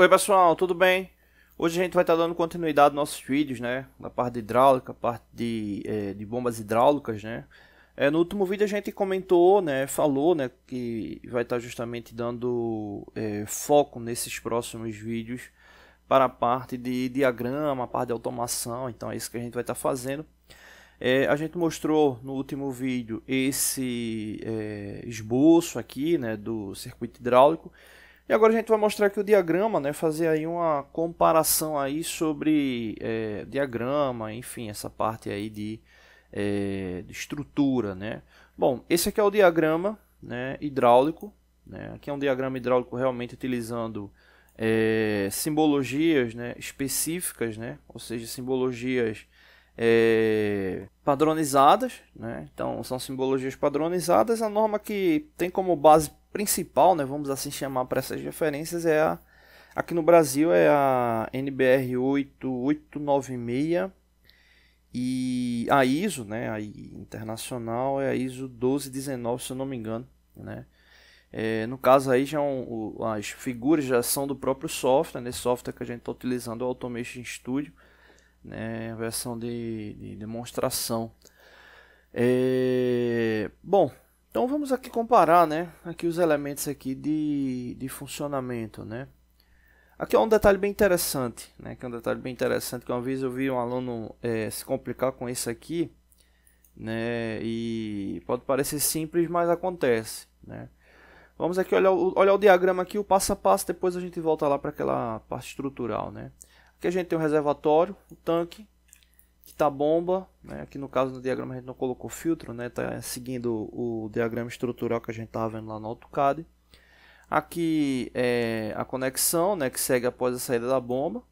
Oi pessoal, tudo bem? Hoje a gente vai estar tá dando continuidade aos nossos vídeos, né? Na parte de hidráulica, parte de, é, de bombas hidráulicas, né? É, no último vídeo a gente comentou, né? Falou, né? Que vai estar tá justamente dando é, foco nesses próximos vídeos para a parte de diagrama, a parte de automação. Então é isso que a gente vai estar tá fazendo. a gente mostrou no último vídeo esse esboço aqui, né? Do circuito hidráulico e agora a gente vai mostrar aqui o diagrama, né? fazer aí uma comparação aí sobre é, diagrama, enfim, essa parte aí de, é, de, estrutura. Né? Bom, esse aqui é o diagrama né, hidráulico, né? aqui é um diagrama hidráulico realmente utilizando é, simbologias né, específicas, né? ou seja, simbologias é, padronizadas, né? então são simbologias padronizadas. A norma que tem como base principal, né, vamos assim chamar para essas referências, é a aqui no Brasil é a NBR 8896 e a ISO, né, a internacional é a ISO 1219, se eu não me engano, né? É, no caso aí já é um, as figuras já são do próprio software, né, software que a gente está utilizando é o Automation Studio né? A versão de, de demonstração. É... Bom, então vamos aqui comparar, né? Aqui os elementos aqui de, de funcionamento, né? Aqui é um detalhe bem interessante, né? Que é um detalhe bem interessante que uma vez eu vi um aluno é, se complicar com isso aqui, né? E pode parecer simples, mas acontece, né? Vamos aqui olhar o, olhar o diagrama aqui, o passo a passo, depois a gente volta lá para aquela parte estrutural, né? Aqui a gente tem o um reservatório, o tanque, que está bomba. Né? Aqui no caso no diagrama a gente não colocou filtro, está né? Tá seguindo o diagrama estrutural que a gente estava vendo lá no AutoCAD. Aqui é a conexão né? que segue após a saída da bomba.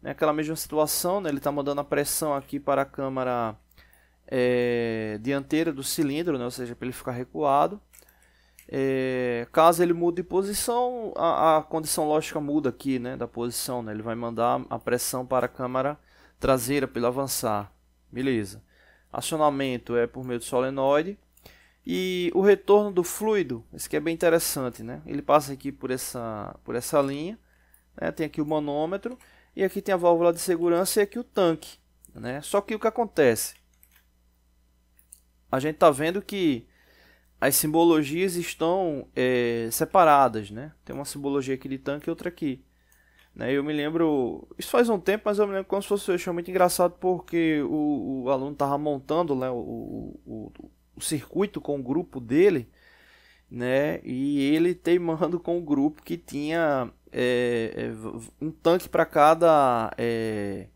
Né? Aquela mesma situação, né? ele está mandando a pressão aqui para a câmara é, dianteira do cilindro, né? ou seja, para ele ficar recuado. É, caso ele mude de posição, a, a, condição lógica muda aqui, né, da posição, né? Ele vai mandar a pressão para a câmara traseira para ele avançar. Beleza. Acionamento é por meio do solenoide. E o retorno do fluido, esse aqui é bem interessante, né? Ele passa aqui por essa, por essa linha, né? tem aqui o manômetro, e aqui tem a válvula de segurança e aqui o tanque, né? Só que o que acontece? A gente está vendo que as simbologias estão é, separadas, né? Tem uma simbologia aqui de tanque e outra aqui. Né? Eu me lembro, isso faz um tempo, mas eu me lembro como se fosse, eu achei muito engraçado porque o, o aluno estava montando né, o, o, o, circuito com o grupo dele, né? E ele teimando com o grupo que tinha é, é um tanque para cada é,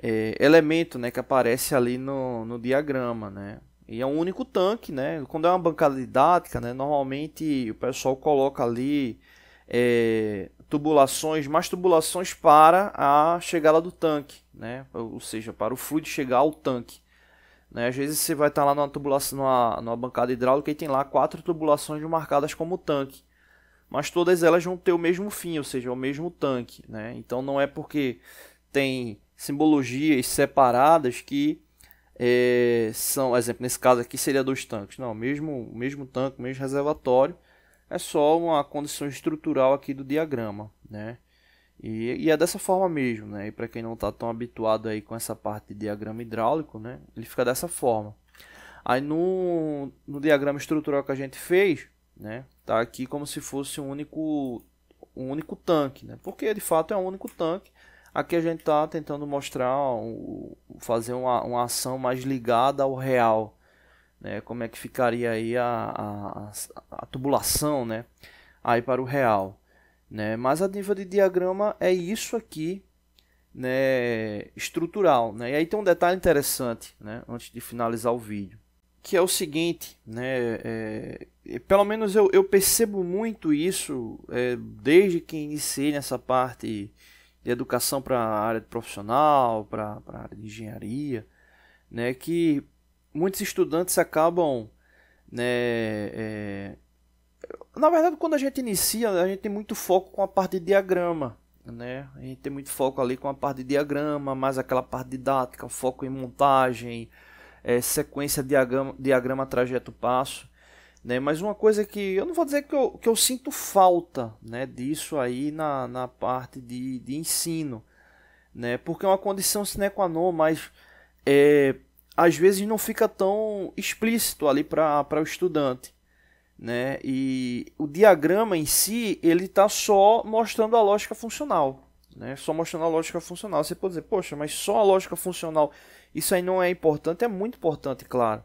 é, elemento, né? Que aparece ali no, no diagrama, né? E é um único tanque, né? Quando é uma bancada didática, né? Normalmente o pessoal coloca ali é, tubulações, mais tubulações para a chegada do tanque, né? Ou seja, para o fluido chegar ao tanque. Né? Às vezes você vai estar lá numa tubulação, numa, numa bancada hidráulica e tem lá quatro tubulações marcadas como tanque. Mas todas elas vão ter o mesmo fim, ou seja, o mesmo tanque, né? Então não é porque tem simbologias separadas que é, são, exemplo, nesse caso aqui seria dois tanques. Não, mesmo, mesmo tanque, mesmo reservatório, é só uma condição estrutural aqui do diagrama, né? E, e é dessa forma mesmo, né? E para quem não está tão habituado aí com essa parte de diagrama hidráulico, né? Ele fica dessa forma. Aí no, no diagrama estrutural que a gente fez, né? Tá aqui como se fosse um único um único tanque, né? Porque de fato é um único tanque Aqui a gente está tentando mostrar, fazer uma, uma ação mais ligada ao real. Né? Como é que ficaria aí a, a, a tubulação né? aí para o real. Né? Mas a nível de diagrama é isso aqui né, estrutural. Né? E aí tem um detalhe interessante, né, antes de finalizar o vídeo, que é o seguinte, né, é, é pelo menos eu, eu percebo muito isso é, desde que iniciei nessa parte de educação para a área profissional, para a área de engenharia, né, que muitos estudantes acabam, né, é... na verdade, quando a gente inicia, a gente tem muito foco com a parte de diagrama, né, a gente tem muito foco ali com a parte de diagrama, mais aquela parte didática, foco em montagem, é, sequência, diagrama, diagrama, trajeto, passo, né? Mas uma coisa que eu não vou dizer que eu, que eu sinto falta né, disso aí na, na parte de, de ensino, né? porque é uma condição sine qua non, mas é, às vezes não fica tão explícito ali para o estudante. Né? E o diagrama em si, ele está só mostrando a lógica funcional. Né? Só mostrando a lógica funcional. Você pode dizer, poxa, mas só a lógica funcional, isso aí não é importante? É muito importante, claro.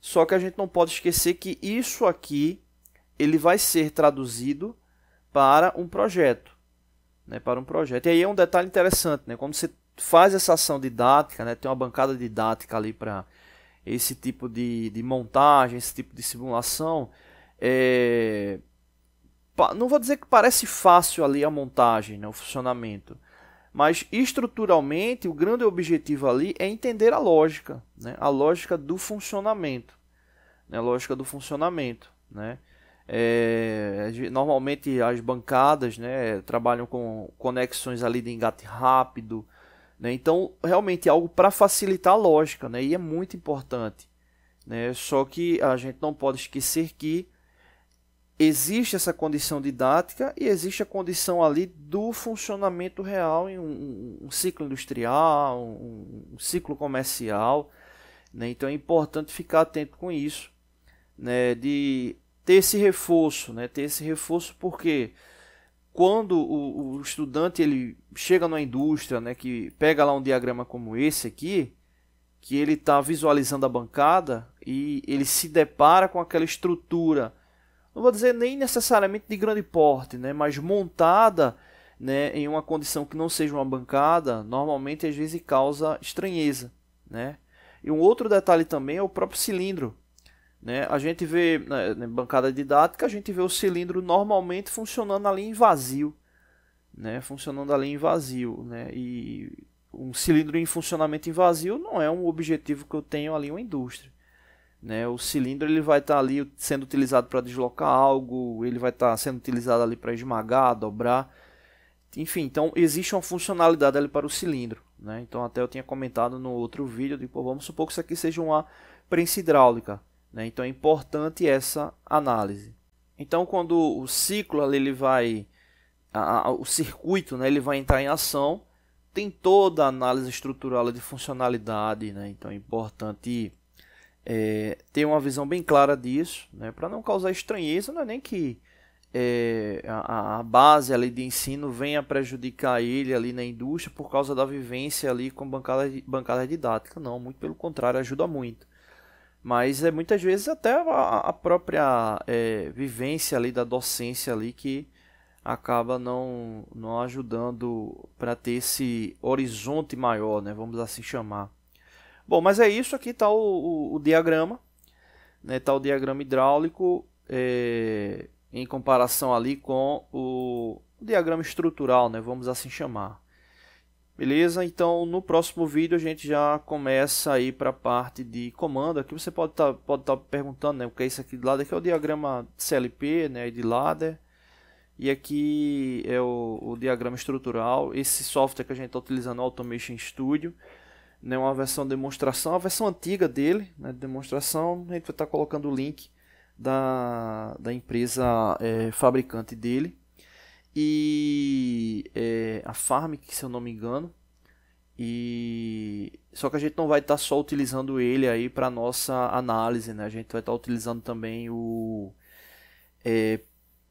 Só que a gente não pode esquecer que isso aqui ele vai ser traduzido para um projeto, né, para um projeto. E aí é um detalhe interessante, né, quando você faz essa ação didática, né, tem uma bancada didática ali para esse tipo de, de montagem, esse tipo de simulação, é, não vou dizer que parece fácil ali a montagem, né, o funcionamento, mas estruturalmente, o grande objetivo ali é entender a lógica, né? a lógica do funcionamento. Né? A lógica do funcionamento. Né? É, normalmente as bancadas né, trabalham com conexões ali de engate rápido. Né? Então, realmente é algo para facilitar a lógica né? e é muito importante. Né? Só que a gente não pode esquecer que existe essa condição didática e existe a condição ali do funcionamento real em um, um ciclo industrial, um, um ciclo comercial. Né? Então é importante ficar atento com isso, né? de ter esse reforço, né? ter esse reforço porque quando o, o estudante ele chega na indústria, né? que pega lá um diagrama como esse aqui, que ele está visualizando a bancada e ele se depara com aquela estrutura não vou dizer nem necessariamente de grande porte, né, mas montada né, em uma condição que não seja uma bancada, normalmente às vezes causa estranheza. Né? E um outro detalhe também é o próprio cilindro. Né? A gente vê, na né, né, bancada didática, a gente vê o cilindro normalmente funcionando ali em vazio. Né? Funcionando ali em vazio. Né? E um cilindro em funcionamento em vazio não é um objetivo que eu tenho ali uma indústria. Né? O cilindro ele vai estar tá ali sendo utilizado para deslocar algo, ele vai estar tá sendo utilizado ali para esmagar, dobrar. Enfim, então existe uma funcionalidade ali para o cilindro. Né? Então até eu tinha comentado no outro vídeo, de, pô, vamos supor que isso aqui seja uma prensa hidráulica. Né? Então é importante essa análise. Então quando o ciclo ali, ele vai, a, a, o circuito né, ele vai entrar em ação, tem toda a análise estrutural de funcionalidade. Né? Então é importante é, ter uma visão bem clara disso, né, para não causar estranheza, não é nem que é, a, a, base ali de ensino venha prejudicar ele ali na indústria por causa da vivência ali com bancada, bancada didática, não, muito pelo contrário, ajuda muito. Mas é muitas vezes até a, a própria é, vivência ali da docência ali que acaba não, não ajudando para ter esse horizonte maior, né? Vamos assim chamar. Bom, mas é isso. Aqui está o, o, o, diagrama. Está né? Tá o diagrama hidráulico é, em comparação ali com o, o diagrama estrutural, né? vamos assim chamar. Beleza? Então, no próximo vídeo a gente já começa aí para a parte de comando. Aqui você pode estar tá, pode tá perguntando né, o que é isso aqui de lado. Aqui é o diagrama CLP né, de ladder. E aqui é o, o diagrama estrutural. Esse software que a gente está utilizando, Automation Studio né, uma versão de demonstração, a versão antiga dele, né, de demonstração, a gente vai tá estar colocando o link da, da empresa é, fabricante dele e é, a Farm, que se eu não me engano, e só que a gente não vai estar tá só utilizando ele aí para nossa análise, né? A gente vai estar tá utilizando também o é,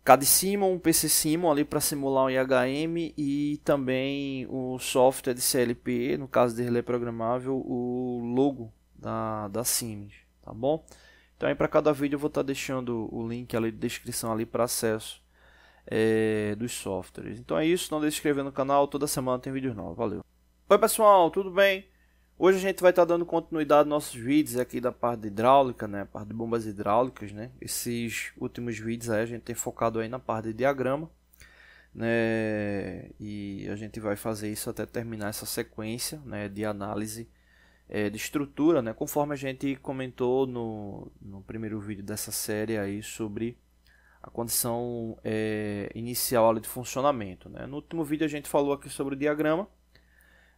CAD Simon, um PC Simon ali para simular um IHM e também o software de CLP, no caso de relé programável, o logo da, da Siemens, tá bom? Então aí para cada vídeo eu vou estar tá deixando o link ali de descrição ali para acesso é, dos softwares. Então é isso, não deixe de se inscrever no canal, toda semana tem vídeos novos, valeu! Oi pessoal, tudo bem? Hoje a gente vai estar tá dando continuidade aos nossos vídeos aqui da parte de hidráulica, né? A parte de bombas hidráulicas, né? Esses últimos vídeos aí a gente tem focado aí na parte de diagrama, né? E a gente vai fazer isso até terminar essa sequência, né? De análise é, de estrutura, né? Conforme a gente comentou no, no primeiro vídeo dessa série aí sobre a condição é, inicial de funcionamento, né? No último vídeo a gente falou aqui sobre o diagrama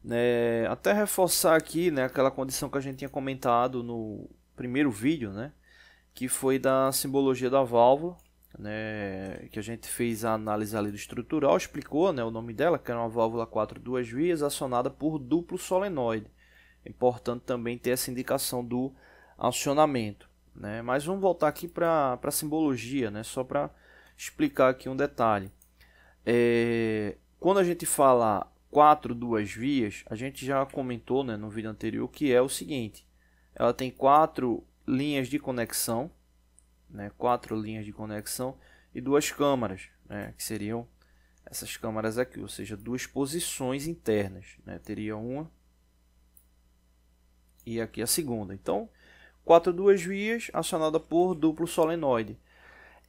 né, até reforçar aqui né, aquela condição que a gente tinha comentado no primeiro vídeo, né, que foi da simbologia da válvula, né, que a gente fez a análise ali do estrutural, explicou né, o nome dela, que era uma válvula 4 duas vias acionada por duplo solenoide. importante também ter essa indicação do acionamento. Né? Mas vamos voltar aqui para a simbologia, né? só para explicar aqui um detalhe. É, quando a gente fala 4 duas vias, a gente já comentou né, no vídeo anterior que é o seguinte: ela tem quatro linhas de conexão, né, quatro linhas de conexão e duas câmaras, né, que seriam essas câmaras aqui, ou seja, duas posições internas. Né, teria uma e aqui a segunda. Então, quatro duas vias acionada por duplo solenoide.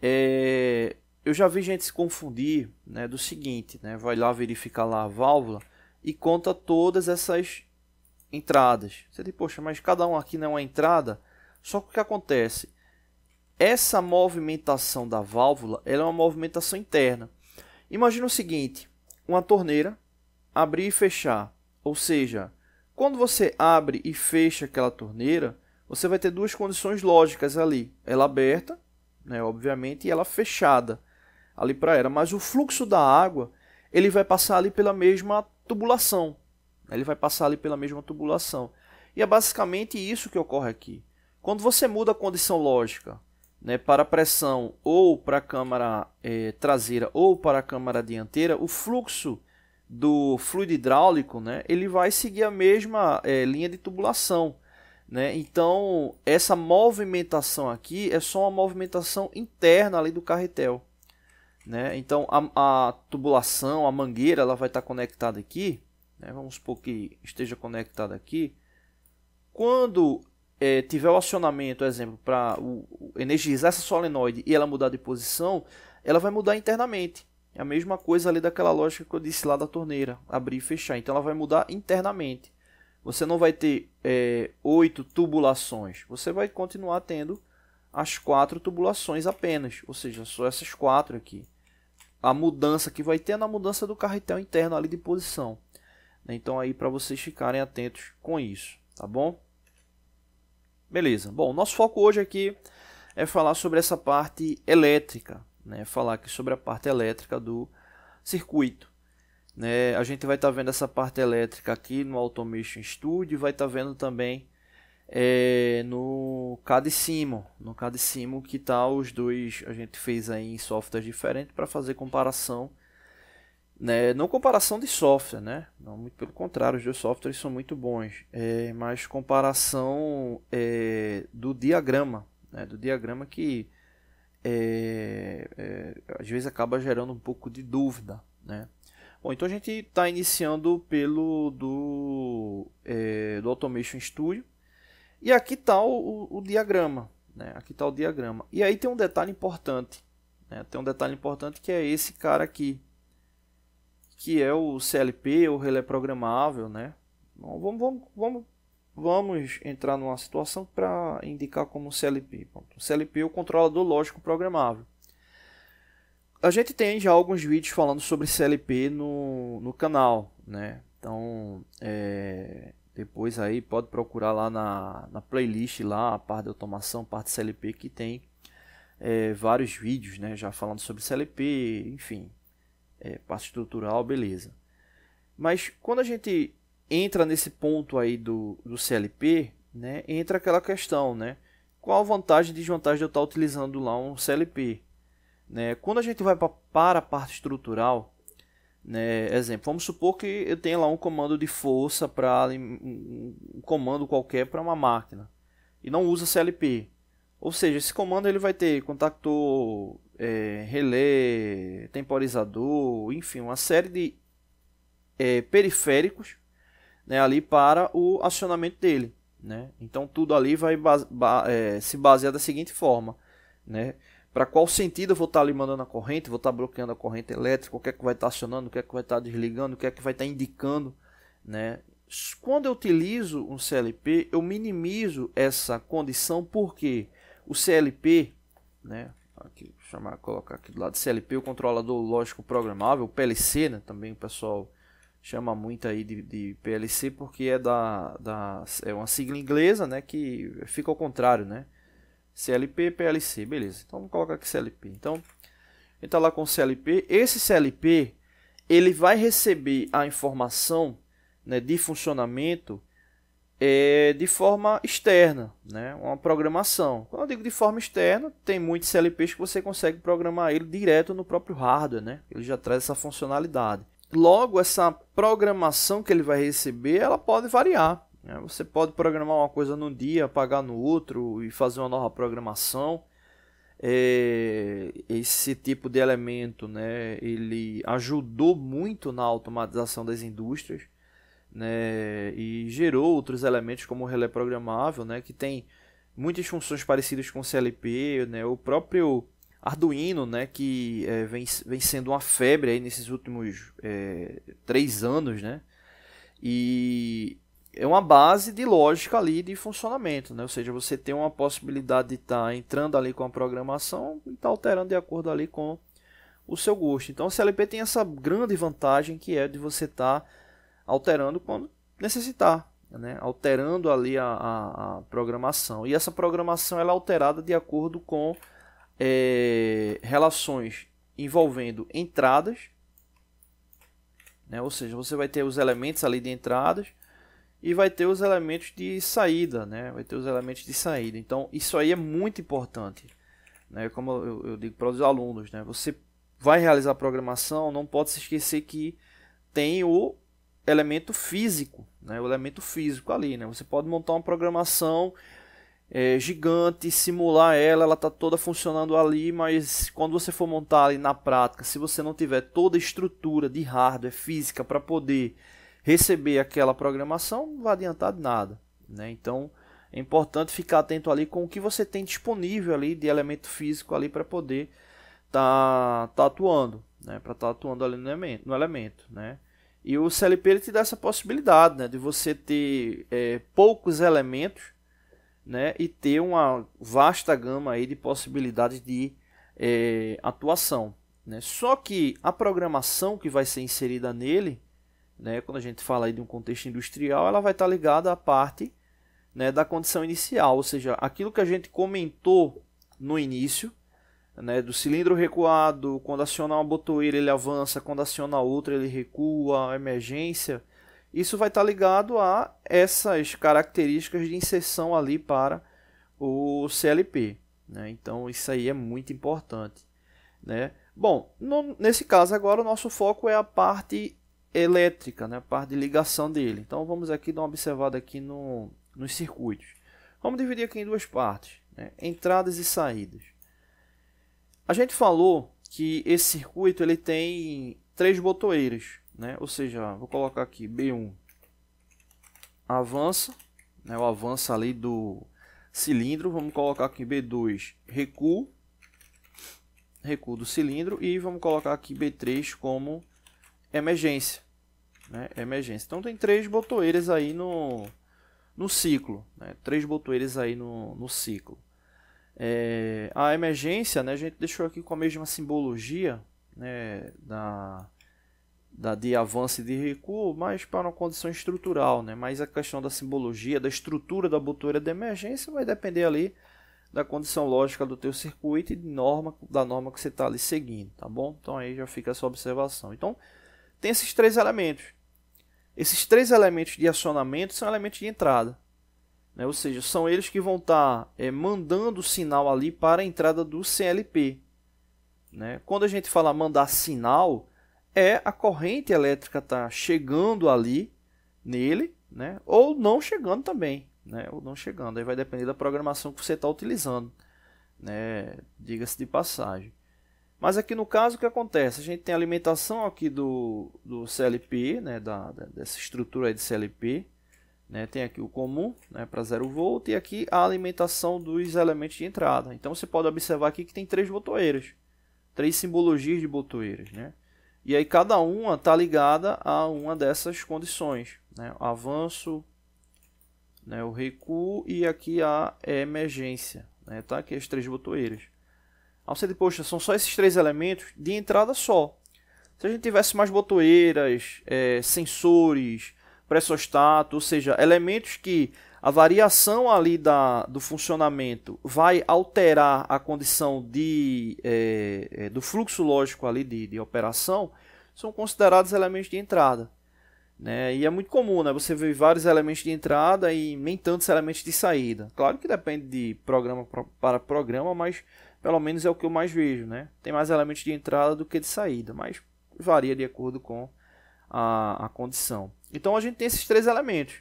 É, eu já vi gente se confundir né, do seguinte, né, vai lá verificar lá a válvula e conta todas essas entradas. Você diz, poxa, mas cada um aqui não é uma entrada? Só que o que acontece? Essa movimentação da válvula ela é uma movimentação interna. Imagina o seguinte, uma torneira abrir e fechar. Ou seja, quando você abre e fecha aquela torneira, você vai ter duas condições lógicas ali. Ela aberta, né, obviamente, e ela fechada ali para a era, mas o fluxo da água ele vai passar ali pela mesma tubulação. Ele vai passar ali pela mesma tubulação. E é basicamente isso que ocorre aqui. Quando você muda a condição lógica né, para a pressão ou para a câmara é, traseira ou para a câmara dianteira, o fluxo do fluido hidráulico né, ele vai seguir a mesma é, linha de tubulação. Né? Então, essa movimentação aqui é só uma movimentação interna ali do carretel. Né? Então a, a, tubulação, a mangueira, ela vai estar tá conectada aqui. Né? Vamos supor que esteja conectada aqui. Quando é, tiver o acionamento, exemplo, para energizar essa solenoide e ela mudar de posição, ela vai mudar internamente. É a mesma coisa ali daquela lógica que eu disse lá da torneira, abrir e fechar. Então ela vai mudar internamente. Você não vai ter é, oito é, tubulações. Você vai continuar tendo as quatro tubulações apenas, ou seja, só essas quatro aqui. A mudança que vai ter é na mudança do carretel interno ali de posição. Né? Então aí para vocês ficarem atentos com isso, tá bom? Beleza. Bom, nosso foco hoje aqui é falar sobre essa parte elétrica, né? Falar aqui sobre a parte elétrica do circuito. Né? A gente vai estar tá vendo essa parte elétrica aqui no Automation Studio, vai estar tá vendo também é, no cad No cad que tá os dois, a gente fez aí em softwares diferentes para fazer comparação. Né? Não comparação de software, né? Não, muito pelo contrário, os dois softwares são muito bons. É, mas comparação é, do diagrama, né? do diagrama que é, é, às vezes acaba gerando um pouco de dúvida, né? Bom, então a gente está iniciando pelo do, é, do Automation Studio e aqui está o, o, o, diagrama. Né? Aqui está o diagrama. E aí tem um detalhe importante. Né? Tem um detalhe importante que é esse cara aqui. Que é o CLP, o relé programável. Né? vamos, vamos, vamos, vamos entrar numa situação para indicar como CLP. Pronto. O CLP é o controlador lógico programável. A gente tem já alguns vídeos falando sobre CLP no, no canal. Né? Então, é, depois aí pode procurar lá na, na playlist lá, a parte de automação, parte CLP que tem é, vários vídeos, né, já falando sobre CLP, enfim, é, parte estrutural, beleza. Mas quando a gente entra nesse ponto aí do, do CLP, né, entra aquela questão, né, qual a vantagem e desvantagem de eu estar utilizando lá um CLP? Né? Quando a gente vai para a parte estrutural, né? Exemplo, vamos supor que eu tenha lá um comando de força para um comando qualquer para uma máquina e não usa CLP. Ou seja, esse comando ele vai ter contactor, é, relé, temporizador, enfim, uma série de é, periféricos né, ali para o acionamento dele. Né? Então tudo ali vai base, ba, é, se basear da seguinte forma. Né? para qual sentido eu vou estar tá ali mandando a corrente, vou estar tá bloqueando a corrente elétrica, o que é que vai estar tá acionando, o que é que vai estar desligando, o que é que vai estar indicando, né? Quando eu utilizo um CLP, eu minimizo essa condição porque o CLP, né, aqui, chamar, colocar aqui do lado CLP, o controlador lógico programável, PLC, né, também o pessoal chama muito aí de, de PLC porque é da, da é uma sigla inglesa, né, que fica ao contrário, né? CLP, PLC, beleza. Então vamos colocar aqui CLP. Então, ele está lá com CLP. Esse CLP, ele vai receber a informação né, de funcionamento é, de forma externa, né, uma programação. Quando eu digo de forma externa, tem muitos CLPs que você consegue programar ele direto no próprio hardware, né? ele já traz essa funcionalidade. Logo, essa programação que ele vai receber, ela pode variar. É, você pode programar uma coisa num dia, apagar no outro e fazer uma nova programação. É, esse tipo de elemento, né, ele ajudou muito na automatização das indústrias, né, e gerou outros elementos como o relé programável, né, que tem muitas funções parecidas com o CLP, né, o próprio Arduino, né, que é, vem, vem sendo uma febre aí nesses últimos é, três anos, né, e é uma base de lógica ali de funcionamento, né? Ou seja, você tem uma possibilidade de estar tá entrando ali com a programação e estar tá alterando de acordo ali com o seu gosto. Então, o CLP tem essa grande vantagem que é de você estar tá alterando quando necessitar, né? Alterando ali a, a, a, programação. E essa programação ela é alterada de acordo com é, relações envolvendo entradas, né? Ou seja, você vai ter os elementos ali de entradas e vai ter os elementos de saída, né? Vai ter os elementos de saída. Então, isso aí é muito importante, né? Como eu, eu digo para os alunos, né? Você vai realizar programação, não pode se esquecer que tem o elemento físico, né? O elemento físico ali, né? Você pode montar uma programação é, gigante, simular ela, ela está toda funcionando ali, mas quando você for montar ali na prática, se você não tiver toda a estrutura de hardware física para poder receber aquela programação, não vai adiantar de nada. Né? Então é importante ficar atento ali com o que você tem disponível ali de elemento físico ali para poder tá, tá atuando, né? para estar tá atuando ali no elemento. No elemento né? E o CLP ele te dá essa possibilidade né? de você ter é, poucos elementos né? e ter uma vasta gama aí de possibilidades de é, atuação. Né? Só que a programação que vai ser inserida nele né? Quando a gente fala de um contexto industrial, ela vai estar tá ligada à parte né, da condição inicial, ou seja, aquilo que a gente comentou no início, né, do cilindro recuado, quando aciona uma botoeira ele avança, quando aciona outra ele recua, emergência, isso vai estar tá ligado a essas características de inserção ali para o CLP. Né? Então isso aí é muito importante. Né? Bom, no, nesse caso agora o nosso foco é a parte elétrica, né, a parte de ligação dele. Então vamos aqui dar uma observada aqui no, nos circuitos. Vamos dividir aqui em duas partes, né, entradas e saídas. A gente falou que esse circuito ele tem três botoeiras, né, ou seja, vou colocar aqui B1 avança, né, o avança ali do cilindro, vamos colocar aqui B2 recuo, recuo do cilindro e vamos colocar aqui B3 como emergência. Né? Emergência. Então tem três botoeiras aí no, no ciclo. Né? Três botoeiras aí no, no ciclo. É, a emergência, né, a gente deixou aqui com a mesma simbologia né, da, da, de avanço e de recuo, mas para uma condição estrutural. Né? Mas a questão da simbologia, da estrutura da botoeira de emergência vai depender ali da condição lógica do teu circuito e norma, da norma que você está ali seguindo, tá bom? Então aí já fica essa observação. Então, tem esses três elementos. Esses três elementos de acionamento são elementos de entrada. Né? Ou seja, são eles que vão estar tá, é, mandando o sinal ali para a entrada do CLP. Né? Quando a gente fala mandar sinal, é a corrente elétrica tá chegando ali nele, né? ou não chegando também. Né? Ou não chegando. Aí vai depender da programação que você está utilizando. Né? Diga-se de passagem. Mas aqui no caso, o que acontece? A gente tem a alimentação aqui do, do CLP, né, da, dessa estrutura de CLP. Né, tem aqui o comum né, para 0 volt e aqui a alimentação dos elementos de entrada. Então você pode observar aqui que tem três botoeiras, três simbologias de botoeiras. Né? E aí cada uma está ligada a uma dessas condições. Né? O avanço, né, o recuo e aqui a emergência. Né? Tá aqui as três botoeiras. Aí você diz, poxa, são só esses três elementos de entrada só. Se a gente tivesse mais botoeiras, é, sensores, pressostato, ou seja, elementos que a variação ali da, do funcionamento vai alterar a condição de, é, é, do fluxo lógico ali de, de operação, são considerados elementos de entrada. Né? E é muito comum, né? Você ver vários elementos de entrada e nem tantos elementos de saída. Claro que depende de programa para programa, mas pelo menos é o que eu mais vejo, né? Tem mais elementos de entrada do que de saída, mas varia de acordo com a, a condição. Então a gente tem esses três elementos.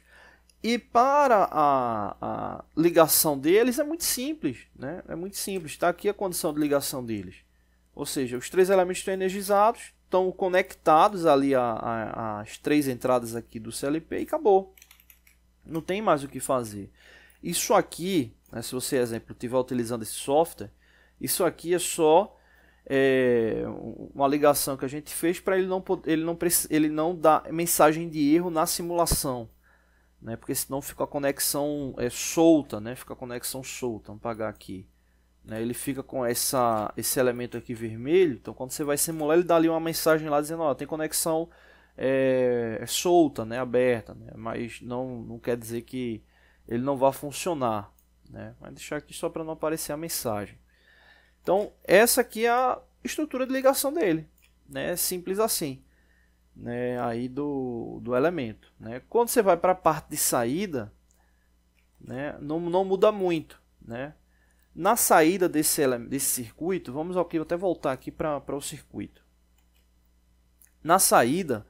E para a, a, ligação deles é muito simples, né? É muito simples. Está aqui a condição de ligação deles. Ou seja, os três elementos estão energizados, estão conectados ali às três entradas aqui do CLP e acabou. Não tem mais o que fazer. Isso aqui, né, se você, exemplo, estiver utilizando esse software, isso aqui é só é, uma ligação que a gente fez para ele não ele não ele não dar mensagem de erro na simulação, né? Porque senão fica a conexão é, solta, né? Fica a conexão solta. Vamos pagar aqui. Né? Ele fica com essa esse elemento aqui vermelho. Então quando você vai simular ele dá ali uma mensagem lá dizendo, ó, tem conexão é, é solta, né? Aberta, né? Mas não não quer dizer que ele não vai funcionar, né? Vai deixar aqui só para não aparecer a mensagem. Então, essa aqui é a estrutura de ligação dele, né? Simples assim, né? Aí do, do elemento, né? Quando você vai para a parte de saída, né? Não, não muda muito, né? Na saída desse, desse circuito, vamos aqui, vou até voltar aqui para o circuito. Na saída,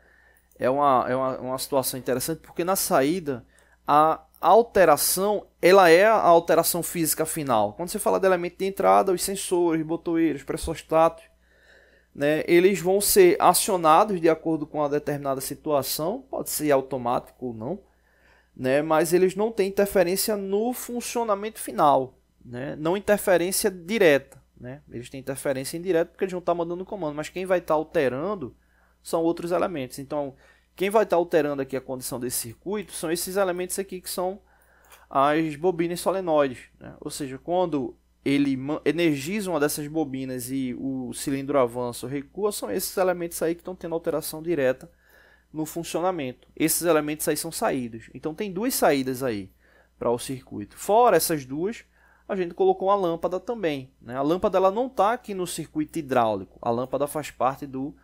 é uma, é uma, uma situação interessante, porque na saída, a alteração, ela é a alteração física final. Quando você fala de elemento de entrada, os sensores, botoeiros, pressostatos, né, eles vão ser acionados de acordo com a determinada situação, pode ser automático ou não, né, mas eles não têm interferência no funcionamento final, né, não interferência direta. Né, eles têm interferência indireta porque eles não estão mandando o comando, mas quem vai estar tá alterando são outros elementos. Então, quem vai estar tá alterando aqui a condição desse circuito são esses elementos aqui que são as bobinas solenoides. Né? Ou seja, quando ele energiza uma dessas bobinas e o cilindro avança ou recua, são esses elementos aí que estão tendo alteração direta no funcionamento. Esses elementos aí são saídos. Então tem duas saídas aí para o circuito. Fora essas duas, a gente colocou uma lâmpada também. Né? A lâmpada ela não está aqui no circuito hidráulico. A lâmpada faz parte do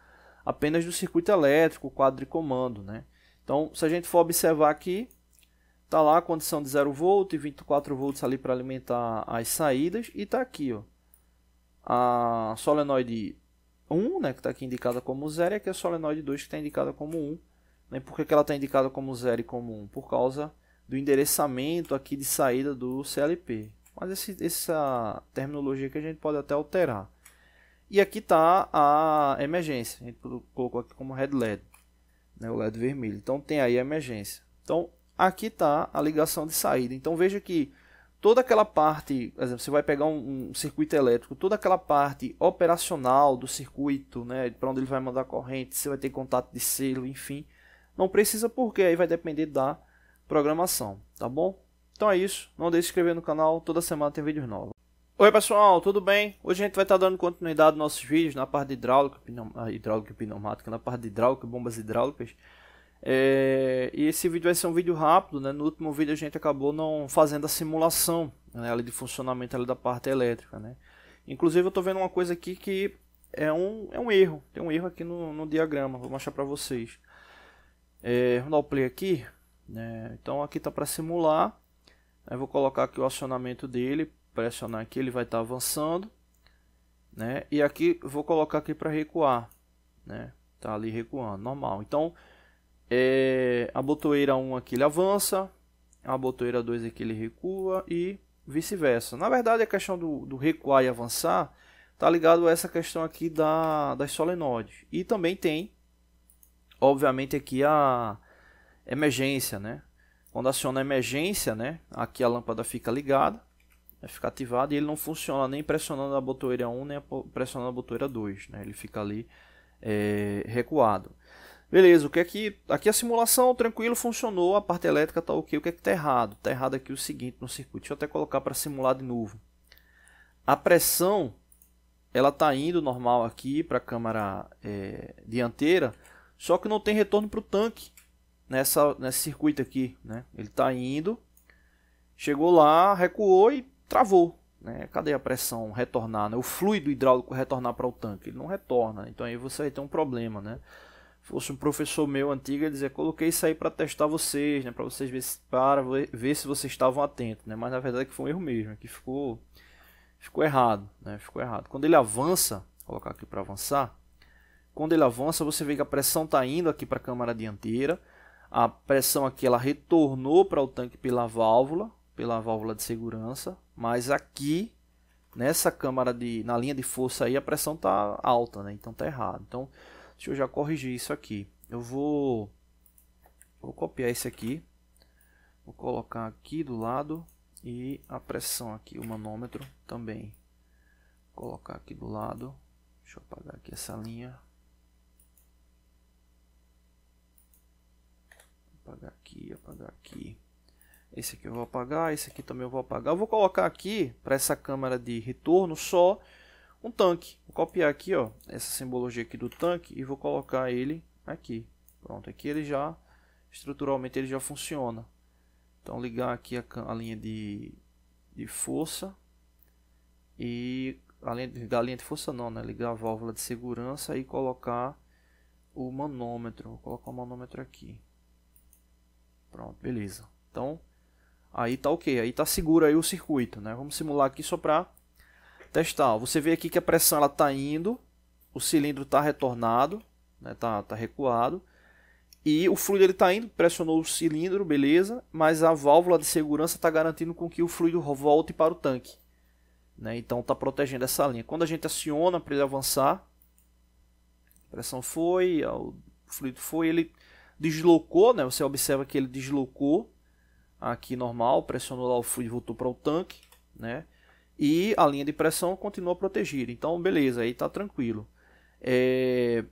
apenas do circuito elétrico, quadricomando. Né? Então, se a gente for observar aqui, está lá a condição de 0 V e 24 V ali para alimentar as saídas, e está aqui ó, a solenoide 1, né, que está aqui indicada como 0, e aqui a solenoide 2 que está indicada como 1. Né? Por que, que ela está indicada como 0 e como 1? Por causa do endereçamento aqui de saída do CLP. Mas esse, essa terminologia que a gente pode até alterar. E aqui está a emergência. A gente colocou aqui como red LED, né, o LED vermelho. Então tem aí a emergência. Então aqui está a ligação de saída. Então veja que toda aquela parte, por exemplo, você vai pegar um, um circuito elétrico, toda aquela parte operacional do circuito, né, para onde ele vai mandar corrente, você vai ter contato de selo, enfim. Não precisa porque aí vai depender da programação, tá bom? Então é isso, não deixe de se inscrever no canal, toda semana tem vídeos novos. Oi pessoal, tudo bem? Hoje a gente vai estar tá dando continuidade aos nossos vídeos na parte de hidráulica, pneum... Ah, hidráulica e pneumática, na parte de hidráulica, bombas hidráulicas. É... E esse vídeo vai ser um vídeo rápido, né? No último vídeo a gente acabou não fazendo a simulação né, ali de funcionamento ali da parte elétrica, né? Inclusive eu estou vendo uma coisa aqui que é um, é um erro, tem um erro aqui no, no diagrama, vou mostrar para vocês. É... Vamos dar o play aqui, né? Então aqui está para simular, eu vou colocar aqui o acionamento dele pressionar aqui, ele vai estar tá avançando, né? E aqui vou colocar aqui para recuar, né? Tá ali recuando, normal. Então, é, a botoeira 1 aqui ele avança, a botoeira 2 aqui ele recua e vice-versa. Na verdade, a questão do, do recuar e avançar tá ligado a essa questão aqui da, das solenoides. E também tem, obviamente, aqui a emergência, né? Quando aciona a emergência, né? Aqui a lâmpada fica ligada né, fica ativado e ele não funciona nem pressionando a botoeira 1, nem pressionando a botoeira 2. Né, ele fica ali é, recuado. Beleza, o que é que. Aqui a simulação tranquilo funcionou, a parte elétrica tá ok. O que é que tá errado? Tá errado aqui o seguinte no circuito. Deixa eu até colocar para simular de novo. A pressão ela tá indo normal aqui para a câmara é, dianteira, só que não tem retorno para o tanque nessa, nesse circuito aqui. Né? Ele está indo, chegou lá, recuou e travou. Né? Cadê a pressão retornar? Né? O fluido hidráulico retornar para o tanque. Ele não retorna. Então aí você vai ter um problema. Né? Se fosse um professor meu antigo, ele dizia: coloquei isso aí para testar vocês, né? para vocês ver se, para ver se vocês estavam atentos. Né? Mas na verdade é que foi um erro mesmo. que ficou, ficou errado. Né? Ficou errado. Quando ele avança, vou colocar aqui para avançar. Quando ele avança, você vê que a pressão está indo aqui para a câmara dianteira. A pressão aqui ela retornou para o tanque pela válvula, pela válvula de segurança, mas aqui nessa câmara de na linha de força aí a pressão tá alta, né? Então tá errado. Então deixa eu já corrigir isso aqui. Eu vou vou copiar esse aqui, vou colocar aqui do lado e a pressão aqui, o manômetro também. Vou colocar aqui do lado. Deixa eu apagar aqui essa linha. apagar aqui, apagar aqui. Esse aqui eu vou apagar, esse aqui também eu vou apagar. Eu vou colocar aqui, para essa câmera de retorno, só um tanque. Vou copiar aqui, ó, essa simbologia aqui do tanque e vou colocar ele aqui. Pronto, aqui ele já, estruturalmente ele já funciona. Então ligar aqui a, a linha de, de força e a linha, ligar a linha de força não, né? Ligar a válvula de segurança e colocar o manômetro. Vou colocar o manômetro aqui. Pronto, beleza. Então, Aí tá ok, aí tá seguro aí o circuito, né? Vamos simular aqui só para testar. Você vê aqui que a pressão ela tá indo, o cilindro está retornado, né? tá, tá recuado. E o fluido ele está indo, pressionou o cilindro, beleza, mas a válvula de segurança está garantindo com que o fluido volte para o tanque. Né? Então está protegendo essa linha. Quando a gente aciona para ele avançar, a pressão foi, o fluido foi, ele deslocou, né? você observa que ele deslocou aqui normal, pressionou lá o fluido, voltou para o tanque, né? E a linha de pressão continua protegida. Então, beleza, aí está tranquilo. É...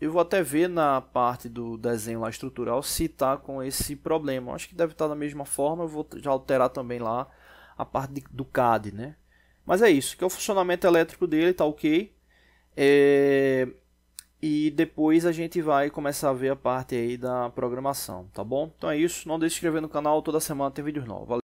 Eu vou até ver na parte do desenho lá estrutural se está com esse problema. Acho que deve estar tá da mesma forma. Eu vou já alterar também lá a parte de, do CAD, né? Mas é isso. Que é o funcionamento elétrico dele está ok. É e depois a gente vai começar a ver a parte aí da programação, tá bom? Então é isso, não deixe de se inscrever no canal, toda semana tem vídeos novos. Valeu!